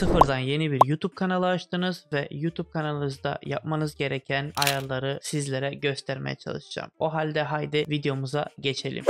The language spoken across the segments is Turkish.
sıfırdan yeni bir YouTube kanalı açtınız ve YouTube kanalınızda yapmanız gereken ayarları sizlere göstermeye çalışacağım. O halde haydi videomuza geçelim.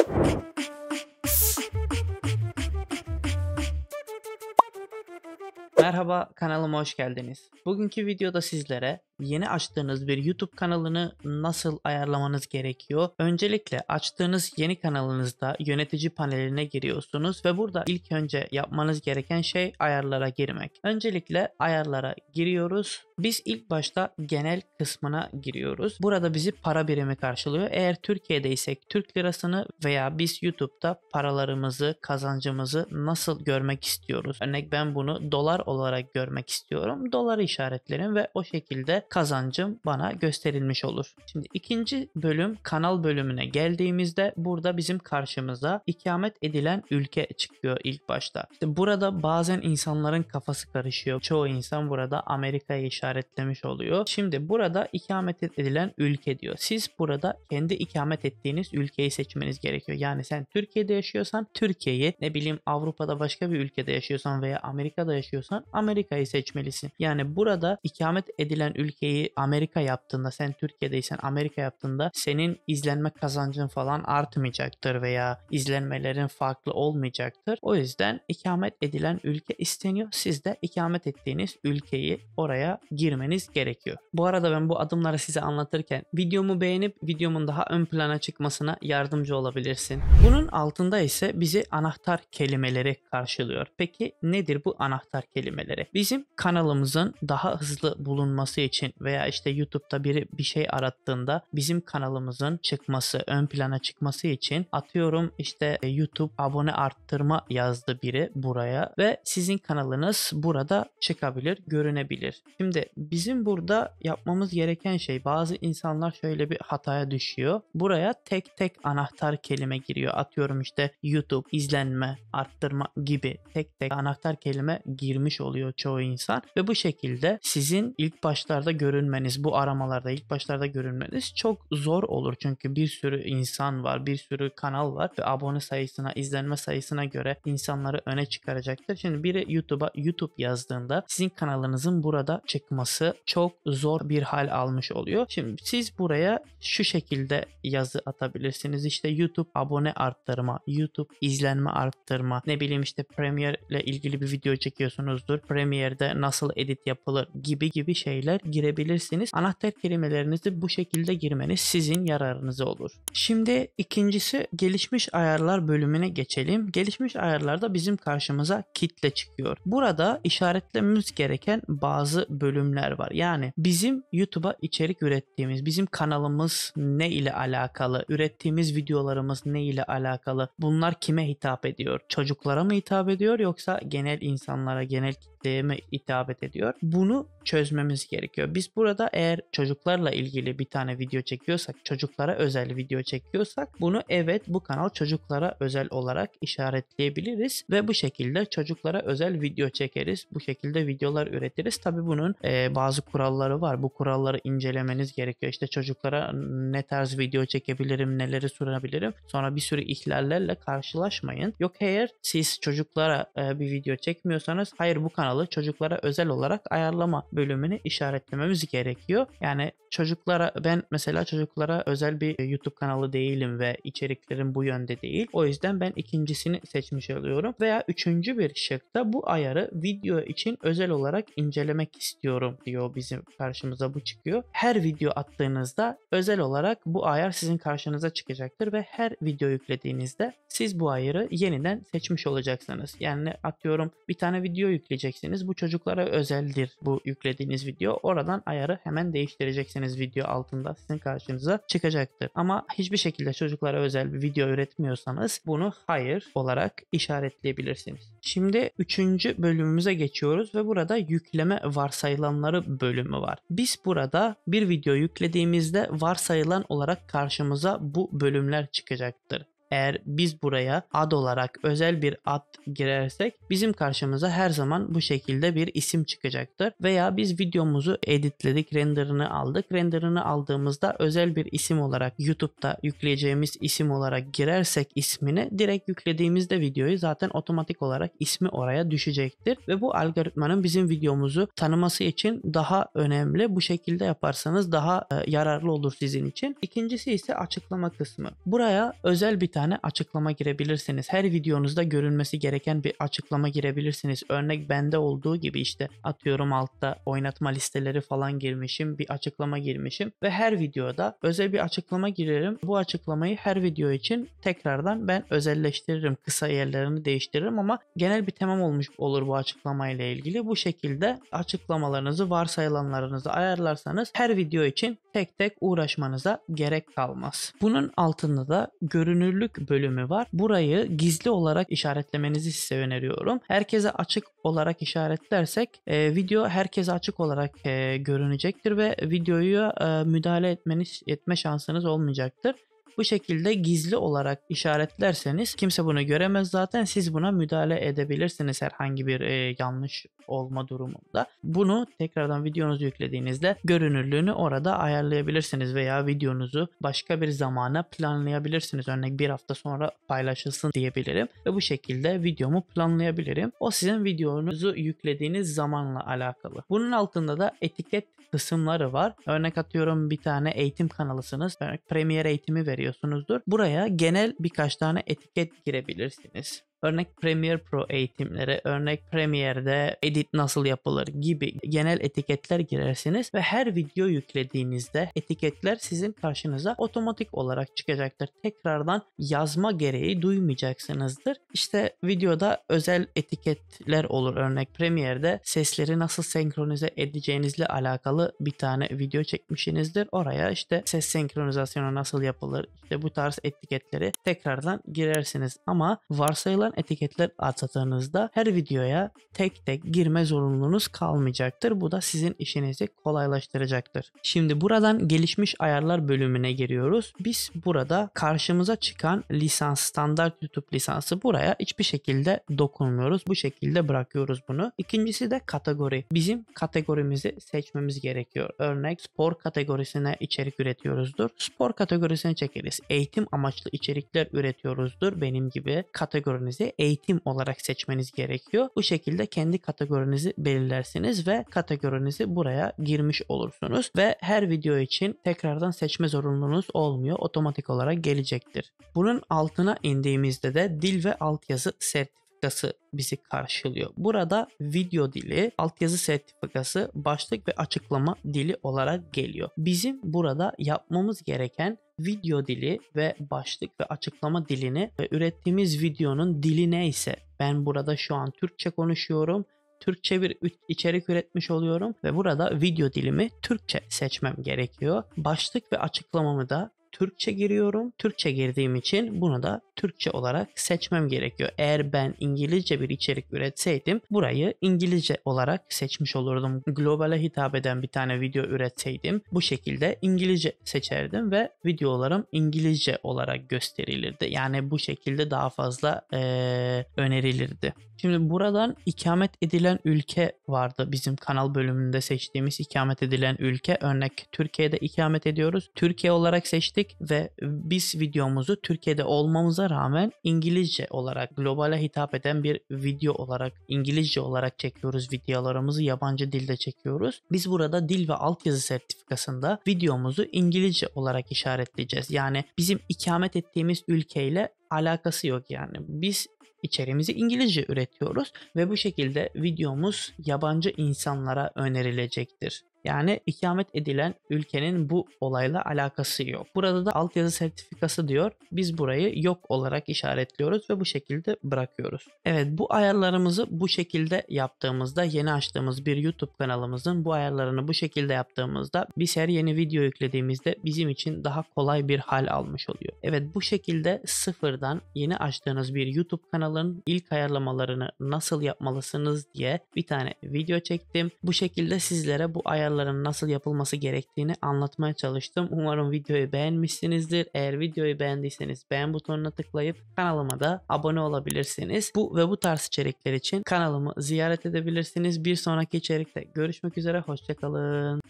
Merhaba kanalıma hoş geldiniz. Bugünkü videoda sizlere yeni açtığınız bir YouTube kanalını nasıl ayarlamanız gerekiyor? Öncelikle açtığınız yeni kanalınızda yönetici paneline giriyorsunuz ve burada ilk önce yapmanız gereken şey ayarlara girmek. Öncelikle ayarlara giriyoruz. Biz ilk başta genel kısmına giriyoruz. Burada bizi para birimi karşılıyor. Eğer Türkiye'deysek Türk lirasını veya biz YouTube'da paralarımızı, kazancımızı nasıl görmek istiyoruz? Örnek ben bunu dolar olarak olarak görmek istiyorum. Doları işaretlerim ve o şekilde kazancım bana gösterilmiş olur. Şimdi ikinci bölüm kanal bölümüne geldiğimizde burada bizim karşımıza ikamet edilen ülke çıkıyor ilk başta. İşte burada bazen insanların kafası karışıyor. Çoğu insan burada Amerika'yı işaretlemiş oluyor. Şimdi burada ikamet edilen ülke diyor. Siz burada kendi ikamet ettiğiniz ülkeyi seçmeniz gerekiyor. Yani sen Türkiye'de yaşıyorsan Türkiye'yi ne bileyim Avrupa'da başka bir ülkede yaşıyorsan veya Amerika'da yaşıyorsan Amerika'yı seçmelisin. Yani burada ikamet edilen ülkeyi Amerika yaptığında sen Türkiye'deysen Amerika yaptığında senin izlenme kazancın falan artmayacaktır veya izlenmelerin farklı olmayacaktır. O yüzden ikamet edilen ülke isteniyor. Siz de ikamet ettiğiniz ülkeyi oraya girmeniz gerekiyor. Bu arada ben bu adımları size anlatırken videomu beğenip videomun daha ön plana çıkmasına yardımcı olabilirsin. Bunun altında ise bizi anahtar kelimeleri karşılıyor. Peki nedir bu anahtar kelime? kelimeleri. Bizim kanalımızın daha hızlı bulunması için veya işte YouTube'da biri bir şey arattığında bizim kanalımızın çıkması, ön plana çıkması için atıyorum işte e, YouTube abone arttırma yazdı biri buraya ve sizin kanalınız burada çıkabilir, görünebilir. Şimdi bizim burada yapmamız gereken şey bazı insanlar şöyle bir hataya düşüyor. Buraya tek tek anahtar kelime giriyor. Atıyorum işte YouTube izlenme, arttırma gibi tek tek anahtar kelime girmiş oluyor çoğu insan ve bu şekilde sizin ilk başlarda görünmeniz, bu aramalarda ilk başlarda görünmeniz çok zor olur. Çünkü bir sürü insan var, bir sürü kanal var ve abone sayısına, izlenme sayısına göre insanları öne çıkaracaktır. Şimdi biri YouTube'a YouTube yazdığında sizin kanalınızın burada çıkması çok zor bir hal almış oluyor. Şimdi siz buraya şu şekilde yazı atabilirsiniz. İşte YouTube abone arttırma, YouTube izlenme arttırma, ne bileyim işte Premiere ile ilgili bir video çekiyorsunuz olmuştur. Premiere'de nasıl edit yapılır gibi gibi şeyler girebilirsiniz. Anahtar kelimelerinizi bu şekilde girmeniz sizin yararınıza olur. Şimdi ikincisi gelişmiş ayarlar bölümüne geçelim. Gelişmiş ayarlarda bizim karşımıza kitle çıkıyor. Burada işaretlememiz gereken bazı bölümler var. Yani bizim YouTube'a içerik ürettiğimiz, bizim kanalımız ne ile alakalı, ürettiğimiz videolarımız ne ile alakalı, bunlar kime hitap ediyor? Çocuklara mı hitap ediyor yoksa genel insanlara, genel it. ekleme itabet ediyor. Bunu çözmemiz gerekiyor. Biz burada eğer çocuklarla ilgili bir tane video çekiyorsak, çocuklara özel video çekiyorsak bunu evet bu kanal çocuklara özel olarak işaretleyebiliriz ve bu şekilde çocuklara özel video çekeriz. Bu şekilde videolar üretiriz. Tabi bunun e, bazı kuralları var. Bu kuralları incelemeniz gerekiyor. İşte çocuklara ne tarz video çekebilirim, neleri sunabilirim. Sonra bir sürü ihlallerle karşılaşmayın. Yok eğer siz çocuklara e, bir video çekmiyorsanız hayır bu kanal kanalı çocuklara özel olarak ayarlama bölümünü işaretlememiz gerekiyor. Yani çocuklara ben mesela çocuklara özel bir e, YouTube kanalı değilim ve içeriklerim bu yönde değil. O yüzden ben ikincisini seçmiş oluyorum veya üçüncü bir şıkta bu ayarı video için özel olarak incelemek istiyorum diyor bizim karşımıza bu çıkıyor. Her video attığınızda özel olarak bu ayar sizin karşınıza çıkacaktır ve her video yüklediğinizde siz bu ayarı yeniden seçmiş olacaksınız. Yani atıyorum bir tane video yükleyeceksiniz değiştireceksiniz. Bu çocuklara özeldir bu yüklediğiniz video. Oradan ayarı hemen değiştireceksiniz video altında sizin karşınıza çıkacaktır. Ama hiçbir şekilde çocuklara özel bir video üretmiyorsanız bunu hayır olarak işaretleyebilirsiniz. Şimdi üçüncü bölümümüze geçiyoruz ve burada yükleme varsayılanları bölümü var. Biz burada bir video yüklediğimizde varsayılan olarak karşımıza bu bölümler çıkacaktır eğer biz buraya ad olarak özel bir ad girersek bizim karşımıza her zaman bu şekilde bir isim çıkacaktır. Veya biz videomuzu editledik, renderını aldık. Renderını aldığımızda özel bir isim olarak YouTube'da yükleyeceğimiz isim olarak girersek ismini direkt yüklediğimizde videoyu zaten otomatik olarak ismi oraya düşecektir ve bu algoritmanın bizim videomuzu tanıması için daha önemli. Bu şekilde yaparsanız daha e, yararlı olur sizin için. İkincisi ise açıklama kısmı. Buraya özel bir tane tane açıklama girebilirsiniz. Her videonuzda görünmesi gereken bir açıklama girebilirsiniz. Örnek bende olduğu gibi işte atıyorum altta oynatma listeleri falan girmişim. Bir açıklama girmişim ve her videoda özel bir açıklama girerim. Bu açıklamayı her video için tekrardan ben özelleştiririm. Kısa yerlerini değiştiririm ama genel bir temam olmuş olur bu açıklamayla ilgili. Bu şekilde açıklamalarınızı varsayılanlarınızı ayarlarsanız her video için tek tek uğraşmanıza gerek kalmaz. Bunun altında da görünürlük bölümü var. Burayı gizli olarak işaretlemenizi size öneriyorum. Herkese açık olarak işaretlersek e, video herkese açık olarak e, görünecektir ve videoyu e, müdahale etmeniz etme şansınız olmayacaktır. Bu şekilde gizli olarak işaretlerseniz kimse bunu göremez zaten siz buna müdahale edebilirsiniz herhangi bir e, yanlış olma durumunda. Bunu tekrardan videonuzu yüklediğinizde görünürlüğünü orada ayarlayabilirsiniz veya videonuzu başka bir zamana planlayabilirsiniz. Örnek bir hafta sonra paylaşılsın diyebilirim ve bu şekilde videomu planlayabilirim. O sizin videonuzu yüklediğiniz zamanla alakalı. Bunun altında da etiket kısımları var. Örnek atıyorum bir tane eğitim kanalısınız. Örnek premier eğitimi veriyor görüyorsunuzdur. Buraya genel birkaç tane etiket girebilirsiniz. Örnek Premiere Pro eğitimleri, örnek Premiere'de edit nasıl yapılır gibi genel etiketler girersiniz ve her video yüklediğinizde etiketler sizin karşınıza otomatik olarak çıkacaktır. Tekrardan yazma gereği duymayacaksınızdır. İşte videoda özel etiketler olur. Örnek Premiere'de sesleri nasıl senkronize edeceğinizle alakalı bir tane video çekmişsinizdir. Oraya işte ses senkronizasyonu nasıl yapılır, işte bu tarz etiketleri tekrardan girersiniz. Ama varsayılan oluşturan etiketler ad satırınızda her videoya tek tek girme zorunluluğunuz kalmayacaktır. Bu da sizin işinizi kolaylaştıracaktır. Şimdi buradan gelişmiş ayarlar bölümüne giriyoruz. Biz burada karşımıza çıkan lisans standart YouTube lisansı buraya hiçbir şekilde dokunmuyoruz. Bu şekilde bırakıyoruz bunu. İkincisi de kategori. Bizim kategorimizi seçmemiz gerekiyor. Örnek spor kategorisine içerik üretiyoruzdur. Spor kategorisine çekeriz. Eğitim amaçlı içerikler üretiyoruzdur. Benim gibi kategorinizi kategorinizi eğitim olarak seçmeniz gerekiyor. Bu şekilde kendi kategorinizi belirlersiniz ve kategorinizi buraya girmiş olursunuz ve her video için tekrardan seçme zorunluluğunuz olmuyor. Otomatik olarak gelecektir. Bunun altına indiğimizde de dil ve altyazı sertifikası sertifikası bizi karşılıyor. Burada video dili, altyazı sertifikası, başlık ve açıklama dili olarak geliyor. Bizim burada yapmamız gereken video dili ve başlık ve açıklama dilini ve ürettiğimiz videonun dili neyse ben burada şu an Türkçe konuşuyorum. Türkçe bir içerik üretmiş oluyorum ve burada video dilimi Türkçe seçmem gerekiyor. Başlık ve açıklamamı da Türkçe giriyorum. Türkçe girdiğim için bunu da Türkçe olarak seçmem gerekiyor. Eğer ben İngilizce bir içerik üretseydim burayı İngilizce olarak seçmiş olurdum. Globale hitap eden bir tane video üretseydim bu şekilde İngilizce seçerdim ve videolarım İngilizce olarak gösterilirdi. Yani bu şekilde daha fazla ee, önerilirdi. Şimdi buradan ikamet edilen ülke vardı bizim kanal bölümünde seçtiğimiz ikamet edilen ülke. Örnek Türkiye'de ikamet ediyoruz. Türkiye olarak seçtik geçtik ve biz videomuzu Türkiye'de olmamıza rağmen İngilizce olarak globale hitap eden bir video olarak İngilizce olarak çekiyoruz videolarımızı yabancı dilde çekiyoruz. Biz burada dil ve altyazı sertifikasında videomuzu İngilizce olarak işaretleyeceğiz. Yani bizim ikamet ettiğimiz ülkeyle alakası yok yani. Biz içeriğimizi İngilizce üretiyoruz ve bu şekilde videomuz yabancı insanlara önerilecektir. Yani ikamet edilen ülkenin bu olayla alakası yok. Burada da altyazı sertifikası diyor. Biz burayı yok olarak işaretliyoruz ve bu şekilde bırakıyoruz. Evet bu ayarlarımızı bu şekilde yaptığımızda yeni açtığımız bir YouTube kanalımızın bu ayarlarını bu şekilde yaptığımızda biz her yeni video yüklediğimizde bizim için daha kolay bir hal almış oluyor. Evet bu şekilde sıfırdan yeni açtığınız bir YouTube kanalın ilk ayarlamalarını nasıl yapmalısınız diye bir tane video çektim. Bu şekilde sizlere bu ayarlamaları ayarların nasıl yapılması gerektiğini anlatmaya çalıştım. Umarım videoyu beğenmişsinizdir. Eğer videoyu beğendiyseniz beğen butonuna tıklayıp kanalıma da abone olabilirsiniz. Bu ve bu tarz içerikler için kanalımı ziyaret edebilirsiniz. Bir sonraki içerikte görüşmek üzere. Hoşçakalın.